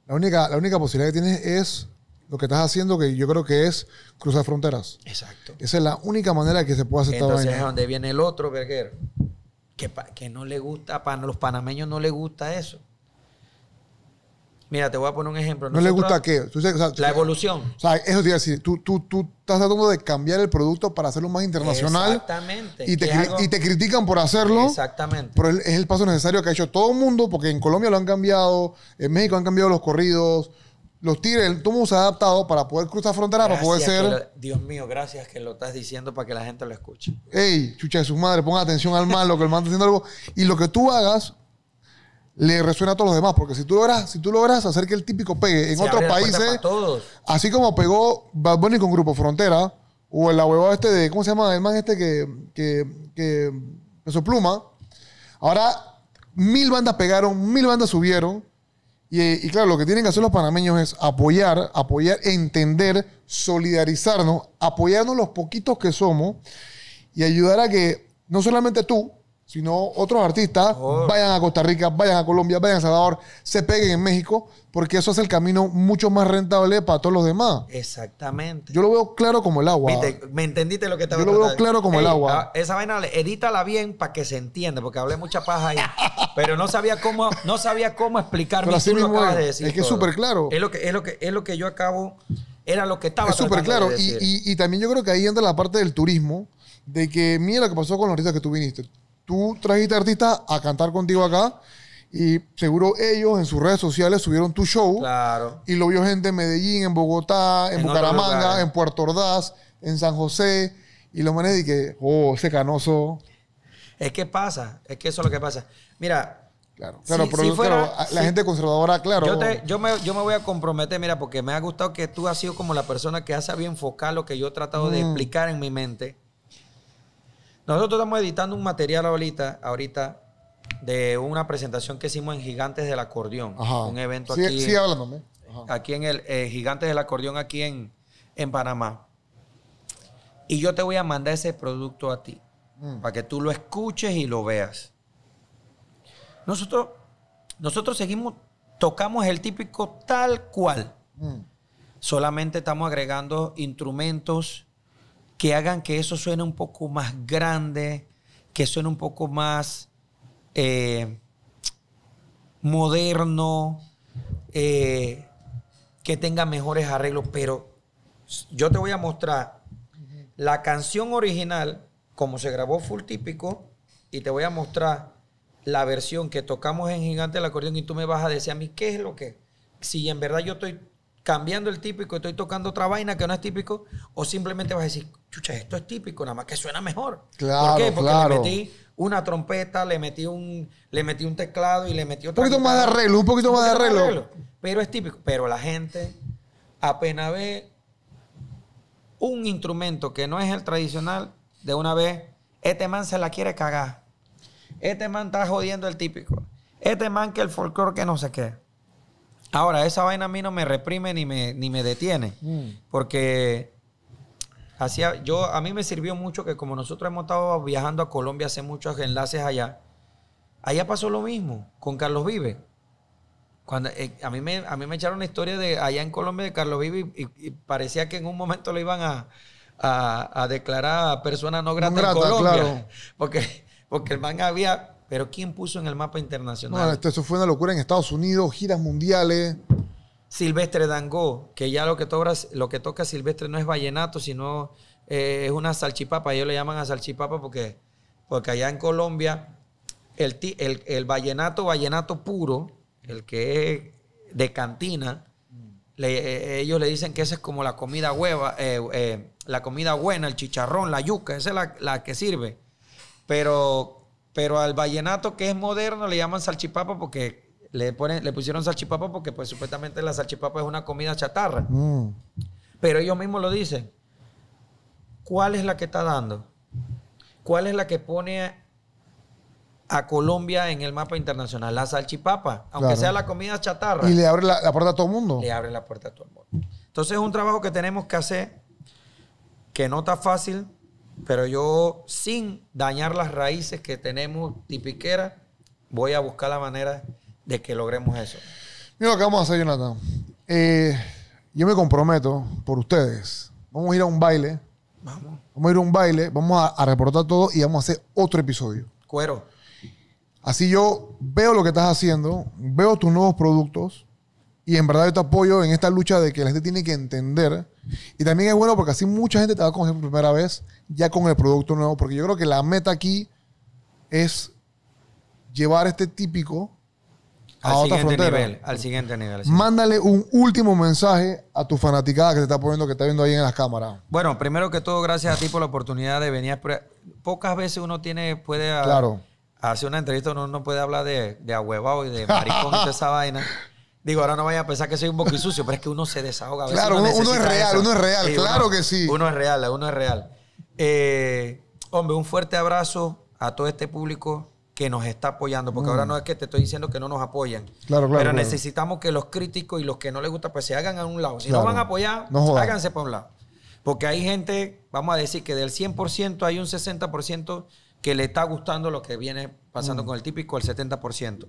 La única, la única posibilidad que tienes es lo que estás haciendo que yo creo que es cruzar fronteras. Exacto. Esa es la única manera que se puede hacer Entonces, esta es donde viene el otro, Berger, que, que no le gusta, a los panameños no le gusta eso. Mira, te voy a poner un ejemplo. ¿No le gusta qué? la evolución. O sea, eso te decir. Tú, tú, tú estás tratando de cambiar el producto para hacerlo más internacional. Exactamente. Y te, y te critican por hacerlo. Exactamente. Pero es el paso necesario que ha hecho todo el mundo, porque en Colombia lo han cambiado, en México han cambiado los corridos, los Tigres, se ha adaptado para poder cruzar fronteras, para poder ser. Dios mío, gracias que lo estás diciendo para que la gente lo escuche. Ey, chucha de su madre, ponga atención al mal, lo que el man está haciendo algo. Y lo que tú hagas le resuena a todos los demás, porque si tú logras, si tú logras hacer que el típico pegue en otros países, así como pegó Bad Bunny con Grupo Frontera, o el abuelo este de, ¿cómo se llama? El man este que, que, que, que pluma. Ahora, mil bandas pegaron, mil bandas subieron y, claro, lo que tienen que hacer los panameños es apoyar, apoyar, entender, solidarizarnos, apoyarnos los poquitos que somos y ayudar a que no solamente tú, sino otros artistas vayan a Costa Rica, vayan a Colombia, vayan a Salvador, se peguen en México, porque eso es el camino mucho más rentable para todos los demás. Exactamente. Yo lo veo claro como el agua. me entendiste lo que te Yo lo veo claro como el agua. Esa vaina, edítala bien para que se entienda, porque hablé mucha paja ahí, pero no sabía cómo no sabía cómo explicar de decir. Es que es súper claro. Es lo que es lo que es lo que yo acabo era lo que estaba Es súper claro. Y, y, y, también yo creo que ahí entra la parte del turismo, de que mira lo que pasó con los artistas que tú viniste tú trajiste artistas a cantar contigo acá y seguro ellos en sus redes sociales subieron tu show. Claro. Y lo vio gente en Medellín, en Bogotá, en, Bucaramanga, en Puerto Ordaz, en San José. Y lo manes y que, oh, ese canoso. Es que pasa, es que eso es lo que pasa. Mira. Claro, pero la gente conservadora, claro. Yo, yo, me, voy a comprometer, mira, porque me ha gustado que tú has sido como la persona que ha sabido enfocar lo que yo he tratado de mm. explicar en mi mente nosotros estamos editando un material ahorita, ahorita de una presentación que hicimos en Gigantes del Acordeón. Un evento aquí. Sí, aquí en el eh, Gigantes del Acordeón, aquí en, en Panamá. Y yo te voy a mandar ese producto a ti. Mm. Para que tú lo escuches y lo veas. Nosotros, nosotros seguimos, tocamos el típico tal cual. Mm. Solamente estamos agregando instrumentos que hagan que eso suene un poco más grande, que suene un poco más eh, moderno, eh, que tenga mejores arreglos, pero yo te voy a mostrar la canción original, como se grabó full típico, y te voy a mostrar la versión que tocamos en Gigante del Acordeón y tú me vas a decir a mí qué es lo que, si en verdad yo estoy cambiando el típico, estoy tocando otra vaina que no es típico, o simplemente vas a decir, chucha, esto es típico, nada más que suena mejor. Claro, ¿Por qué? Porque le metí una trompeta, le metí un, le metí un teclado y le metí otra. Un poquito más de arreglo, un poquito, más de arreglo. Pero es típico. Pero la gente apenas ve un instrumento que no es el tradicional, de una vez, este man se la quiere cagar. Este man está jodiendo el típico. Este man que el folclore que no sé qué. Ahora, esa vaina a mí no me reprime ni me, ni me detiene, mm. porque yo, a mí me sirvió mucho que como nosotros hemos estado viajando a Colombia, hace muchos enlaces allá, allá pasó lo mismo con Carlos Vive. Cuando, eh, a, mí me, a mí me echaron una historia de allá en Colombia de Carlos Vive y, parecía que en un momento lo iban a, a, a declarar persona no grata, no Colombia. Porque, porque el man había pero ¿quién puso en el mapa internacional? eso fue una locura en Estados Unidos, giras mundiales. Silvestre Dangó, que ya lo que, toca, lo que toca Silvestre no es vallenato, sino eh, es una salchipapa. Ellos le llaman a salchipapa porque, porque allá en Colombia el, el, vallenato, vallenato puro, el que es de cantina, eh, ellos le dicen que esa es como la comida hueva, eh, la comida buena, el chicharrón, la yuca, esa es la, la que sirve. Pero pero al vallenato que es moderno le llaman salchipapa porque le, le pusieron salchipapa porque pues supuestamente la salchipapa es una comida chatarra. Mm. Pero ellos mismos lo dicen. ¿Cuál es la que está dando? ¿Cuál es la que pone a Colombia en el mapa internacional? La salchipapa, aunque sea la comida chatarra. Y le abre la, puerta a todo el mundo. Le abre la puerta a todo el mundo. Entonces es un trabajo que tenemos que hacer que no está fácil, pero yo, sin dañar las raíces que tenemos tipiquera voy a buscar la manera de que logremos eso. Mira lo que vamos a hacer, Jonathan. Eh, yo me comprometo por ustedes. Vamos a ir a un baile. Vamos. a ir a un baile, vamos a, reportar todo y vamos a hacer otro episodio. Cuero. Así yo veo lo que estás haciendo, veo tus nuevos productos y en verdad yo te apoyo en esta lucha de que la gente tiene que entender. Y también es bueno porque así mucha gente te va a conocer por primera vez ya con el producto nuevo, porque yo creo que la meta aquí es llevar este típico a al otra frontera. Nivel, al siguiente nivel. Mándale un último mensaje a tu fanaticada que te está poniendo, que está viendo ahí en las cámaras. Bueno, primero que todo, gracias a ti por la oportunidad de venir. Pocas veces uno tiene, puede ah, hacer una entrevista, uno no puede hablar de, de ahuevado y de maricón y esa vaina. Digo, ahora no vaya a pensar que soy un sucio pero es que uno se desahoga. claro, uno, es real, uno, es real, claro que sí. Uno es real, uno es real. Eh, hombre, un fuerte abrazo a todo este público que nos está apoyando, porque ahora mm. no es que te estoy diciendo que no nos apoyan. Claro, Pero necesitamos que los críticos y los que no les gusta, pues se hagan a un lado. Si no van a apoyar, háganse para un lado. Porque hay gente, vamos a decir que del 100% hay un 60% que le está gustando lo que viene pasando mm. con el típico, el 70%.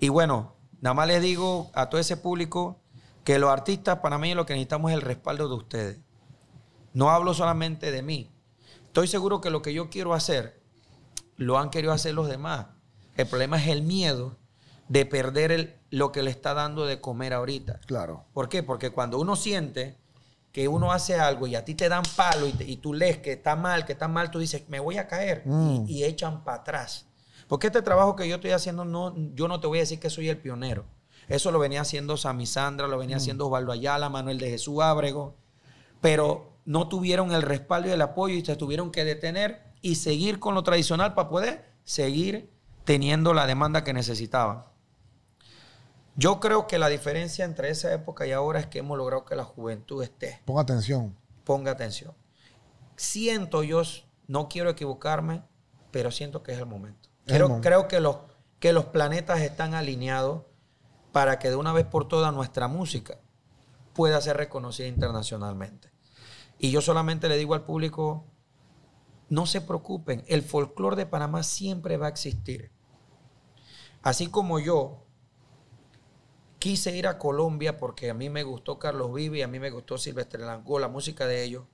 Y bueno, nada más les digo a todo ese público que los artistas para mí, lo que necesitamos es el respaldo de ustedes. No hablo solamente de mí. Estoy seguro que lo que yo quiero hacer lo han querido hacer los demás. El problema es el miedo de perder el, lo que le está dando de comer ahorita. Claro. ¿Por qué? Porque cuando uno siente que uno hace algo y a ti te dan palo y, tú lees que está mal, que está mal, tú dices, me voy a caer y, mm. echan para atrás. Porque este trabajo que yo estoy haciendo, no, yo no te voy a decir que soy el pionero. Eso lo venía haciendo Sami Sandra, lo venía mm. haciendo Osvaldo Ayala, Manuel de Jesús Ábrego. Pero no tuvieron el respaldo y el apoyo y se tuvieron que detener y seguir con lo tradicional para poder seguir teniendo la demanda que necesitaban. Yo creo que la diferencia entre esa época y ahora es que hemos logrado que la juventud esté. Ponga atención. Ponga atención. Siento yo, no quiero equivocarme, pero siento que es el momento. creo, que, los, que los planetas están alineados para que de una vez por todas nuestra música pueda ser reconocida internacionalmente. Y yo solamente le digo al público, no se preocupen, el folclore de Panamá siempre va a existir. Así como yo quise ir a Colombia porque a mí me gustó Carlos Vivi, a mí me gustó Silvestre Langó, la música de ellos.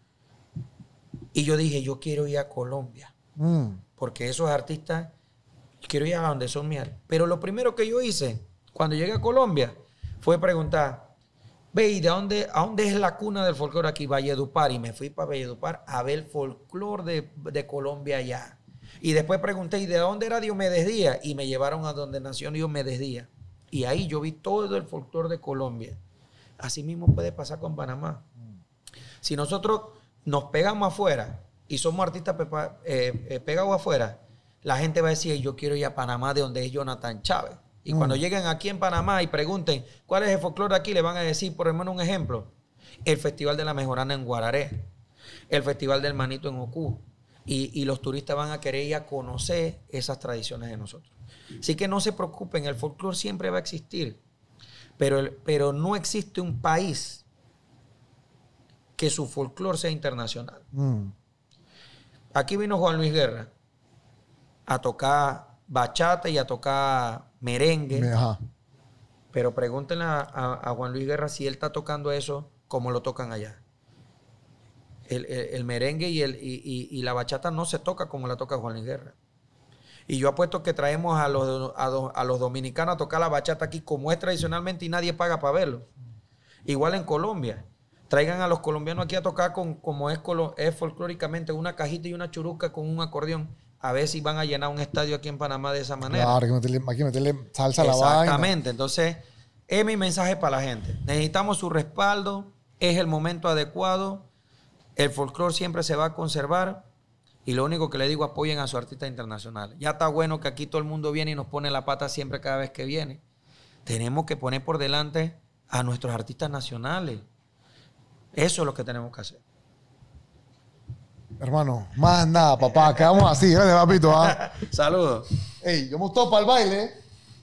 Y yo dije, yo quiero ir a Colombia. Mm. Porque esos artistas, quiero ir a donde son mías. Pero lo primero que yo hice cuando llegué a Colombia fue preguntar, Ve, ¿y de dónde, a dónde es la cuna del folclore aquí? Valledupar. Y me fui para Valledupar a ver el folclore de, Colombia allá. Y después pregunté, ¿y de dónde era Diomedes Díaz? Y me llevaron a donde nació Diomedes Díaz. Y ahí yo vi todo el folclore de Colombia. Así mismo puede pasar con Panamá. Si nosotros nos pegamos afuera y somos artistas eh, eh, pegados afuera, la gente va a decir, yo quiero ir a Panamá de donde es Jonathan Chávez. Y cuando mm. lleguen aquí en Panamá y pregunten cuál es el folclore aquí, le van a decir, por lo menos un ejemplo, el Festival de la Mejorana en Guararé, el Festival del Manito en Ocú. Y, los turistas van a querer ir a conocer esas tradiciones de nosotros. Así que no se preocupen, el folclore siempre va a existir, pero, pero no existe un país que su folclore sea internacional. Mm. Aquí vino Juan Luis Guerra a tocar bachata y a tocar merengue. Pero pregúntenle a, Juan Luis Guerra si él está tocando eso como lo tocan allá. El, merengue y, la bachata no se toca como la toca Juan Luis Guerra. Y yo apuesto que traemos a los, dominicanos a tocar la bachata aquí como es tradicionalmente y nadie paga para verlo. Igual en Colombia traigan a los colombianos aquí a tocar con, como es, es folclóricamente, una cajita y una churuca con un acordeón a ver si van a llenar un estadio aquí en Panamá de esa manera. Claro, hay que meterle, salsa a la vaina. Exactamente. Entonces, es mi mensaje para la gente. Necesitamos su respaldo, es el momento adecuado. El folclore siempre se va a conservar. Y lo único que le digo, apoyen a su artista internacional. Ya está bueno que aquí todo el mundo viene y nos pone la pata siempre cada vez que viene. Tenemos que poner por delante a nuestros artistas nacionales. Eso es lo que tenemos que hacer. Hermano, más nada, papá. Quedamos así. ¿eh? papito. ¿ah? Saludos. Ey, yo me para el baile.